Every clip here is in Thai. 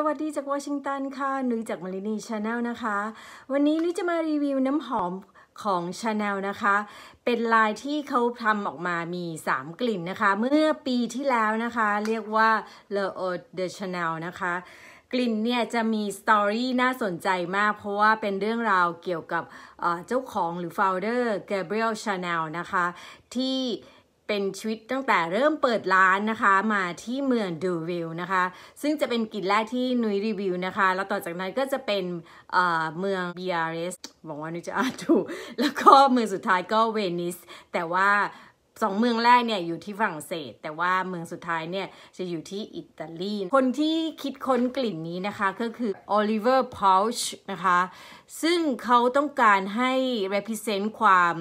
สวัสดีจากวอชิงตันค่ะ นุ้ยจากมารินีชาแนลนะคะ วันนี้นุ้ยจะมารีวิวน้ำหอมของชาแนลนะคะ เป็นลายที่เขาทำออกมามี 3 กลิ่นนะคะ เมื่อปีที่แล้วนะคะเรียกว่า Le Eau de Chanel นะคะ กลิ่นเนี่ยจะมีสตอรี่น่าสนใจมากเพราะว่าเป็นเรื่องราวเกี่ยวกับเจ้าของหรือโฟลเดอร์ Gabriel Chanel นะคะที่เป็นชีวิต ตั้งแต่เริ่มเปิดร้านนะคะมาที่เมืองดูวิลนะคะซึ่งจะเป็นกลิ่นแรกที่นุยรีวิวนะคะแล้วต่อจากนั้นก็จะเป็นเมืองเบียเรสบอกว่านุยจะอ่านถูกแล้วก็เมืองสุดท้ายก็เวนิสแต่ว่าสองเมืองแรกเนี่ยอยู่ที่ฝรั่งเศส แต่ว่าเมืองสุดท้ายเนี่ยจะอยู่ที่อิตาลีคนที่คิดค้นกลิ่นนี้นะคะก็คือโอลิเวอร์พาวช์นะคะซึ่งเขาต้องการให้ represent ความ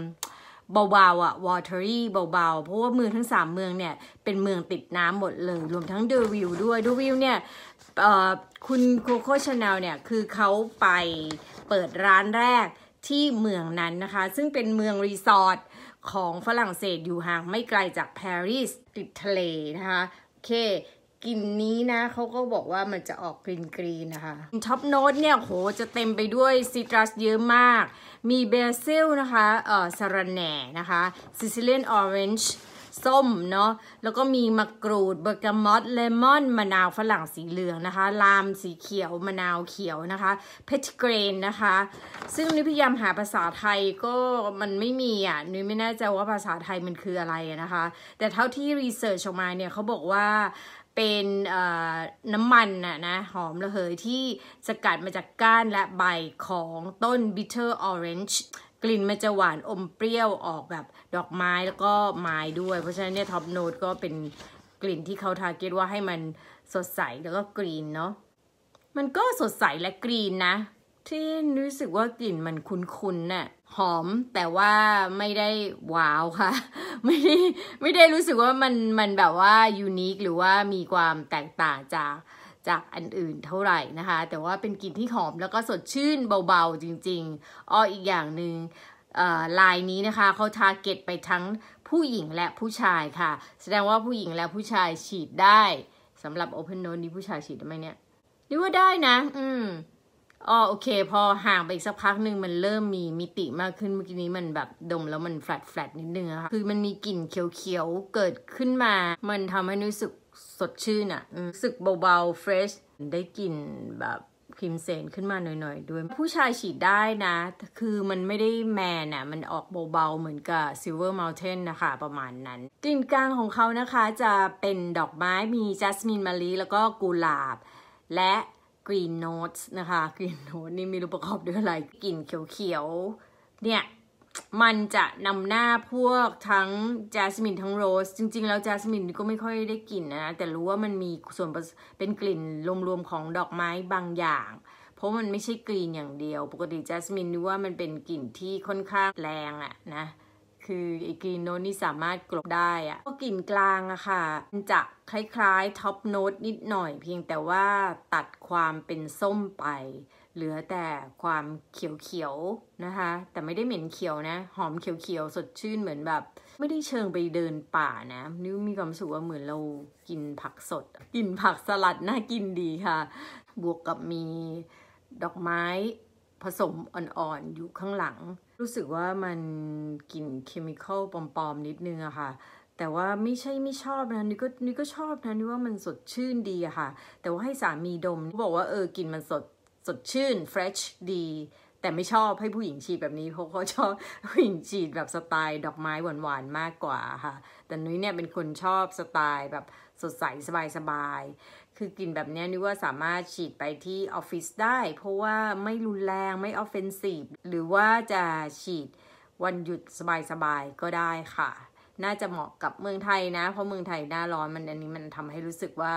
เบาๆอะ่ะ watery เบาๆเพราะว่าเมืองทั้ง3เมืองเนี่ยเป็นเมืองติดน้ำหมดเลย รวมทั้งเดวิลด้วยเดวิลเนี่ยคุณโคโค่ชาแนลเนี่ยคือเขาไปเปิดร้านแรกที่เมืองนั้นนะคะ ซึ่งเป็นเมืองรีสอร์ทของฝรั่งเศสอยู่ห่างไม่ไกลจากปารีสติดทะเลนะคะโอเคกลิ่นนี้นะเขาก็บอกว่ามันจะออกกลิ่นกรีนนะคะท็อปโน้ตเนี่ยโหจะเต็มไปด้วย ซิตรัสเยอะมาก มีเบซิล นะคะเอ่อสาระแหน่นะคะ ซิซิเลียนออเรนจ์ส้ม เนาะแล้วก็มีมะกรูด เบอร์กามอตเลมอนมะนาวฝรั่งสีเหลืองนะคะ ลามสีเขียวมะนาวเขียวนะคะ เพชรเกรนนะคะ ซึ่งนุ้ยพยายามหาภาษาไทยก็มันไม่มีอ่ะนุ้ยไม่แน่ใจว่าภาษาไทยมันคืออะไรนะคะ แต่เท่าที่รีเสิร์ชออกมาเนี่ยเขาบอกว่าเป็นน้ำมันนะนะหอมระเหยที่สกัดมาจากก้านและใบของต้น bitter orange กลิ่นมันจะหวานอมเปรี้ยวออกแบบดอกไม้แล้วก็ไม้ด้วย เพราะฉะนั้นเนี่ยท็อปโนดก็เป็นกลิ่นที่เขาทาร์เก็ตว่าให้มันสดใสแล้วก็กรีนเนาะมันก็สดใสและกรีนนะที่รู้สึกว่ากลิ่นมันคุ้นๆน่ะหอมแต่ว่าไม่ได้ว้าวค่ะไม่ได้ไม่ได้รู้สึกว่ามันมันแบบว่ายูนิคหรือว่ามีความแตกต่างจากจากอันอื่นเท่าไหร่นะคะ แต่ว่าเป็นกลิ่นที่หอมแล้วก็สดชื่นเบาๆจริงๆอ้ออีกอย่างหนึง่งลายนี้นะคะเขาทาเก็ตไปทั้งผู้หญิงและผู้ชายค่ะ แสดงว่าผู้หญิงและผู้ชายฉีดได้สำหรับ Open Note นี้ผู้ชายฉีดได้ไหมเนี่ยหรือว่าได้นะอืมอ๋อโอเค พอห่างไปอีกสักพักหนึ่งมันเริ่มมีมิติมากขึ้นเมื่อกี้นี้มันแบบดมแล้วมันแฟลตแฟลตนิดนึงอะค่ะคือมันมีกลิ่นเขียวๆ เกิดขึ้นมา มันทำให้นุ้สึกสดชื่นอะรู้สึกเบาๆเฟรช ได้กลิ่นแบบครีมเซนขึ้นมาหน่อยๆ ด้วยผู้ชายฉีดได้นะ คือมันไม่ได้แมนอะมันออกเบาๆ เหมือนกับ Silver Mountain นะคะประมาณนั้นกลิ่นกลางของเขานะคะ จะเป็นดอกไม้มีจัสมินมะลิแล้วก็กุหลาบ และกรีนโน้ตส์นะคะกรีนโน้ตนี่มีรูปประกอบด้วยอะไรกลิ่นเขียวๆเนี่ย มันจะนำหน้าพวกทั้งจ a s มินทั้งโรสจริง ๆ แล้วจ a s มินก็ไม่ค่อยได้กลิ่นนะ แต่รู้ว่ามันมีส่วนเป็นกลิ่นรวม ๆ ของดอกไม้บางอย่าง เพราะมันไม่ใช่กลิ่นอย่างเดียว ปกติจ a s มินนึกว่ามันเป็นกลิ่นที่ค่อนข้างแรงอะนะคืออีกรีโน้ตนี่สามารถกลบได้อะก็กลิ่นกลางอะค่ะมันจะคล้ายๆท็อปโน้ตนิดหน่อยเพียงแต่ว่าตัดความเป็นส้มไป เหลือแต่ความเขียวๆ นะคะ แต่ไม่ได้เหม็นเขียวนะ หอมเขียวๆ สดชื่นเหมือนแบบไม่ได้เชิงไปเดินป่านะนิ้วมีความสุขว่าเหมือนเรากินผักสด กินผักสลัด น่ากินดีค่ะ บวกกับมีดอกไม้ผสมอ่อนๆอยู่ข้างหลัง รู้สึกว่ามันกลิ่นเคมีคอลปลอมๆนิดนึงอะค่ะ แต่ว่าไม่ใช่ไม่ชอบนะนี่ก็นี่ก็ชอบนะนี่ว่ามันสดชื่นดีอะค่ะ แต่ว่าให้สามีดมบอกว่าเออกลิ่นมันสดสดชื่น fresh ดีแต่ไม่ชอบให้ผู้หญิงฉีดแบบนี้เพราะเขาชอบผู้หญิงฉีดแบบสไตล์ดอกไม้หวานๆมากกว่าค่ะ แต่นุ้ยเนี่ยเป็นคนชอบสไตล์แบบสดใสสบายๆคือกลิ่นแบบนี้นุ้ยว่าสามารถฉีดไปที่ออฟฟิศได้ เพราะว่าไม่รุนแรงไม่ออฟเฟนซีฟหรือว่าจะฉีดวันหยุดสบายๆก็ได้ค่ะ น่าจะเหมาะกับเมืองไทยนะ เพราะเมืองไทยหน้าร้อนมันอันนี้มันทำให้รู้สึกว่า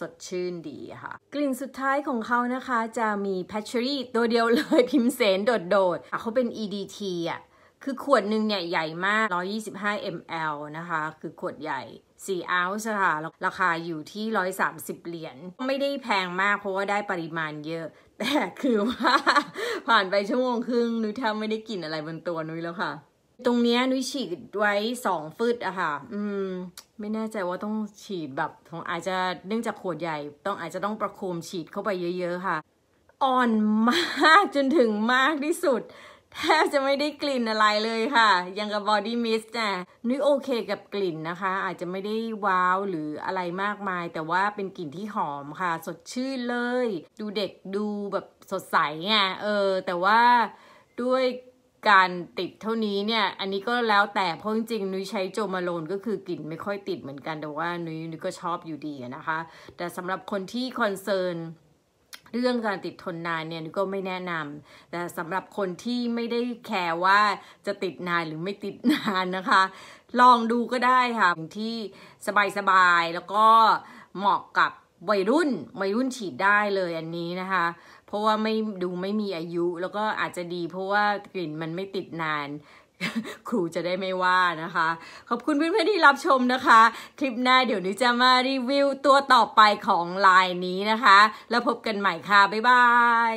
สดชื่นดีค่ะ กลิ่นสุดท้ายของเขานะคะจะมีแพชเชอรี่ตัวเดียวเลยพิมเสนโดดๆ เขาเป็น EDT อ่ะ คือขวดหนึ่งเนี่ยใหญ่มาก 125 ml นะคะ คือขวดใหญ่ 4อัลส์ค่ะ ราคาอยู่ที่ 130 เหรียญไม่ได้แพงมากเพราะว่าได้ปริมาณเยอะ แต่คือว่าผ่านไปชั่วโมงครึ่งนุ้ยแทบไม่ได้กลิ่นอะไรบนตัวนุ้ยแล้วค่ะตรงเนี้ยนุ้ยฉีดไว้สองฟืดอะค่ะ อืม ไม่แน่ใจว่าต้องฉีดแบบของอาจจะเนื่องจากขวดใหญ่ต้องอาจจะต้องประโคมฉีดเข้าไปเยอะๆค่ะ อ่อนมากจนถึงมากที่สุด แทบจะไม่ได้กลิ่นอะไรเลยค่ะ ยังกับบอดี้มิสต์ต่นุ้ยโอเคกับกลิ่นนะคะ อาจจะไม่ได้ว้าวหรืออะไรมากมาย แต่ว่าเป็นกลิ่นที่หอมค่ะ สดชื่นเลย ดูเด็กดูแบบสดใสไงเออ แต่ว่าด้วยการติดเท่านี้เนี่ย อันนี้ก็แล้วแต่เพราะจริงนุ้ยใช้โจมาโลนก็คือกลิ่นไม่ค่อยติดเหมือนกันแต่ว่านุ้ยนุ้ยก็ชอบอยู่ดีนะคะ แต่สำหรับคนที่คอนเซิร์นเรื่องการติดทนนานเนี่ยนุ้ยก็ไม่แนะนำแต่สำหรับคนที่ไม่ได้แคร์ว่าจะติดนานหรือไม่ติดนานนะคะ ลองดูก็ได้ค่ะที่สบายๆแล้วก็เหมาะกับวัยรุ่นวัยรุ่นฉีดได้เลยอันนี้นะคะเพราะว่าไม่ดูไม่มีอายุแล้วก็อาจจะดีเพราะว่ากลิ่นมันไม่ติดนาน ครูจะได้ไม่ว่านะคะ ขอบคุณเพื่อนๆที่รับชมนะคะ คลิปหน้าเดี๋ยวนี้จะมารีวิวตัวต่อไปของลายนี้นะคะ แล้วพบกันใหม่ค่ะ บ๊ายบาย